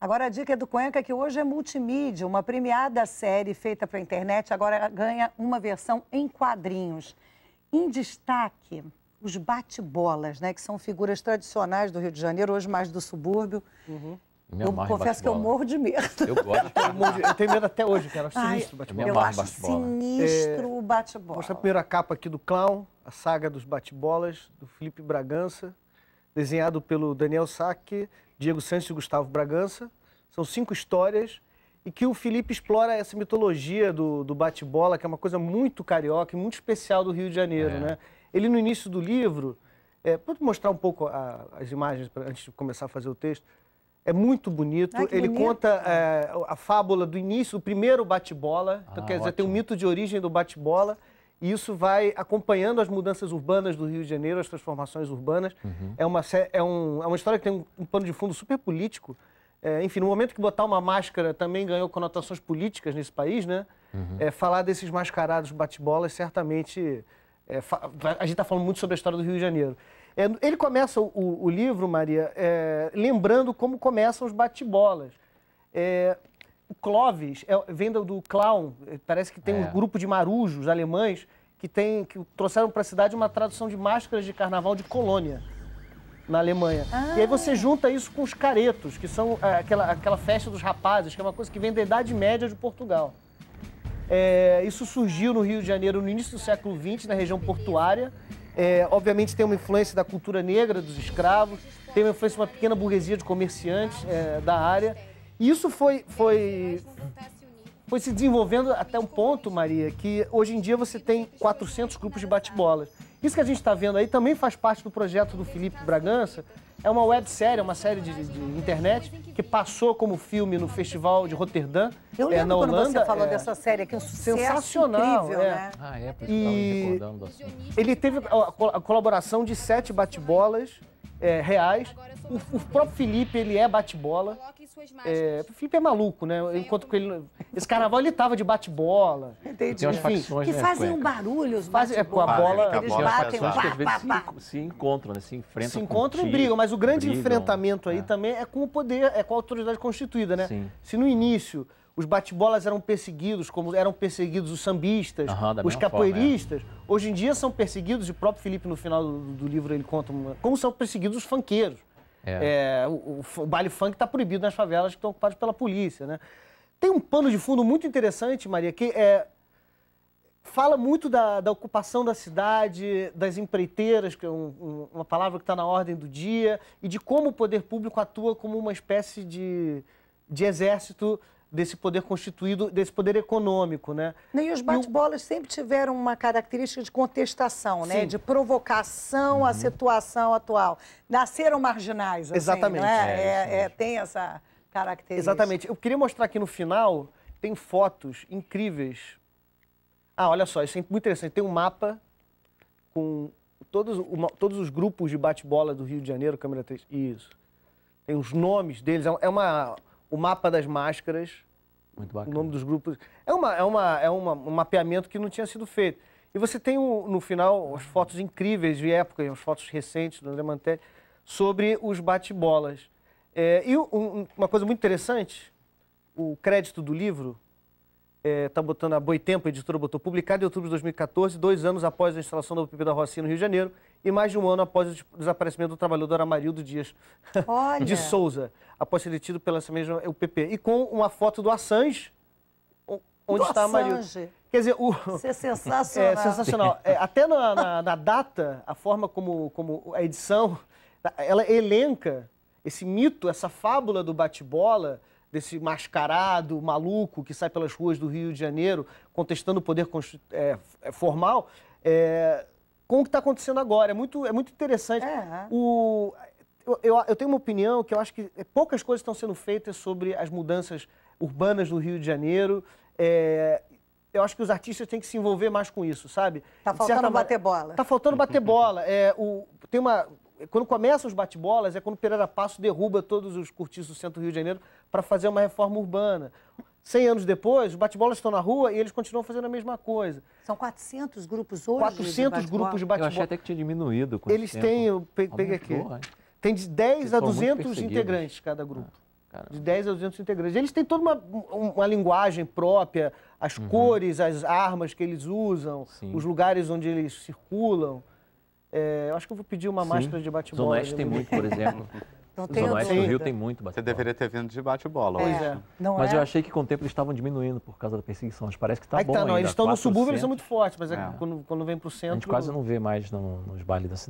Agora a dica é do Cuenca que hoje é multimídia, uma premiada série feita para a internet, agora ganha uma versão em quadrinhos. Em destaque, os bate-bolas, né, que são figuras tradicionais do Rio de Janeiro, hoje mais do subúrbio. Uhum. Eu confesso que eu morro de medo. Eu gosto. eu, morro de... eu tenho medo até hoje, cara. Sinistro bate-bola. Eu, bate sinistro é, o bate-bola. Mostra a primeira capa aqui do clown a saga dos bate-bolas, do Felipe Bragança, desenhado pelo Daniel Saque, Diego Santos e Gustavo Bragança. São cinco histórias e que o Felipe explora essa mitologia do, do bate-bola, que é uma coisa muito carioca e muito especial do Rio de Janeiro, é. né? Ele, no início do livro, é, pode mostrar um pouco a, as imagens pra, antes de começar a fazer o texto, é muito bonito. Ah, ele bonito. conta é, a fábula do início, o primeiro bate-bola. Então, ah, então, quer ótimo. dizer, tem um mito de origem do bate-bola. E isso vai acompanhando as mudanças urbanas do Rio de Janeiro, as transformações urbanas. Uhum. É, uma, é, um, é uma história que tem um, um pano de fundo super político. É, enfim, no momento que botar uma máscara também ganhou conotações políticas nesse país, né? Uhum. É, falar desses mascarados bate-bolas certamente. É, a gente está falando muito sobre a história do Rio de Janeiro. É, ele começa o, o livro, Maria, é, lembrando como começam os bate-bolas. É, o Clovis é, vem do clown, eh, parece que tem é. um grupo de marujos alemães que, tem, que trouxeram para a cidade uma tradução de máscaras de carnaval de colônia na Alemanha. Ah. E aí você ah. junta isso com os caretos, que são eh, aquela, aquela festa dos rapazes, que é uma coisa que vem da Idade Média de Portugal. É, isso surgiu no Rio de Janeiro no início do século XX, na região portuária. É, obviamente tem uma influência da cultura negra, dos escravos, tem uma influência de uma pequena burguesia de comerciantes é, da área. E isso foi, foi, foi se desenvolvendo até um ponto, Maria, que hoje em dia você tem 400 grupos de bate-bolas. Isso que a gente está vendo aí também faz parte do projeto do Felipe Bragança. É uma websérie, é uma série de, de internet que passou como filme no Festival de Roterdã, Eu é, lembro é, na Holanda. Quando você falou é, dessa série, que é um sensacional, incrível, é. né? Ah, é, porque e... recordando. Assim. Ele teve a, a colaboração de sete bate-bolas é, reais. O, o, próprio Felipe, ele é bate-bola. É, o Felipe é maluco, né? Enquanto que ele. Esse carnaval ele tava de bate-bola. Entendi. Enfim, facções, que né, fazem um barulho, os bate é, com a bola. Eles batem, pá, Se, se encontram, né? Se enfrentam. Se encontram e brigam, mas o grande brigam, enfrentamento aí é. também é com o poder, é com a autoridade constituída, né? Sim. Se no início os bate-bolas eram perseguidos, como eram perseguidos os sambistas, uhum, os capoeiristas. Forma, é. Hoje em dia são perseguidos, e o próprio Felipe, no final do, do livro, ele conta uma, como são perseguidos os funkeiros. É. É, o, o, o, baile funk está proibido nas favelas que estão ocupadas pela polícia. Né? Tem um pano de fundo muito interessante, Maria, que é, fala muito da, da ocupação da cidade, das empreiteiras, que é um, um, uma palavra que está na ordem do dia, e de como o poder público atua como uma espécie de, de exército desse poder constituído, desse poder econômico, né? E os bate-bolas sempre tiveram uma característica de contestação, né? De provocação uhum. à situação atual. Nasceram marginais, assim, Exatamente. Né? É? É, é, tem essa característica. Exatamente. Eu queria mostrar aqui no final, tem fotos incríveis. Ah, olha só, isso é muito interessante. Tem um mapa com todos, uma, todos os grupos de bate-bola do Rio de Janeiro, Camila 3. Isso. Tem os nomes deles. É uma é o mapa das máscaras, Muito bacana. o nome dos grupos. É, uma, é, uma, é uma, um mapeamento que não tinha sido feito. E você tem, um, no final, as fotos incríveis de época, as fotos recentes do André Mantelli, sobre os bate-bolas. É, e um, uma coisa muito interessante, o crédito do livro está é, tá botando a Boitempo, a editora botou, publicado em outubro de 2014, dois anos após a instalação da UPP da Rocinha no Rio de Janeiro e mais de um ano após o desaparecimento do trabalhador Amarildo Dias de Souza, após ser detido pela essa mesma UPP. E com uma foto do Assange, onde do está Amarildo. Assange. Quer dizer, o... Isso é, é sensacional. É, sensacional. É, até na, na, na, data, a forma como, como a edição, ela elenca esse mito, essa fábula do bate-bola, desse mascarado maluco que sai pelas ruas do Rio de Janeiro contestando o poder é, é, formal, é, com o que está acontecendo agora. É muito, é muito interessante. É. O, eu, eu, tenho uma opinião que eu acho que poucas coisas estão sendo feitas sobre as mudanças urbanas do Rio de Janeiro. É, eu acho que os artistas têm que se envolver mais com isso, sabe? Tá faltando bater bola. Tá faltando bater bola. É, o, tem uma, quando começam os bate-bolas, é quando Pereira Passo derruba todos os cortiços do centro do Rio de Janeiro para fazer uma reforma urbana. Cem anos depois, os bate-bolas estão na rua e eles continuam fazendo a mesma coisa. São 400 grupos hoje 400 de grupos de bate bolas Eu achei até que tinha diminuído. Com eles têm, peguei aqui, tem de 10 a 200 integrantes cada grupo. Ah, de 10 a 200 integrantes. Eles têm toda uma, uma linguagem própria, as uhum. cores, as armas que eles usam, Sim. os lugares onde eles circulam. É, eu acho que eu vou pedir uma Sim. máscara de bate-bola. Zona Oeste tem muito, por exemplo. Não Zona Oeste do Rio tem muito bate-bola. Você deveria ter vindo de bate-bola é. hoje. É. Não mas é? eu achei que com o tempo eles estavam diminuindo por causa da perseguição. Mas parece que está é tá, bom tá, não, ainda. Eles estão no subúrbio, eles são muito fortes, mas é quando, quando vem para o centro... A gente quase não vê mais no, nos bailes da cidade.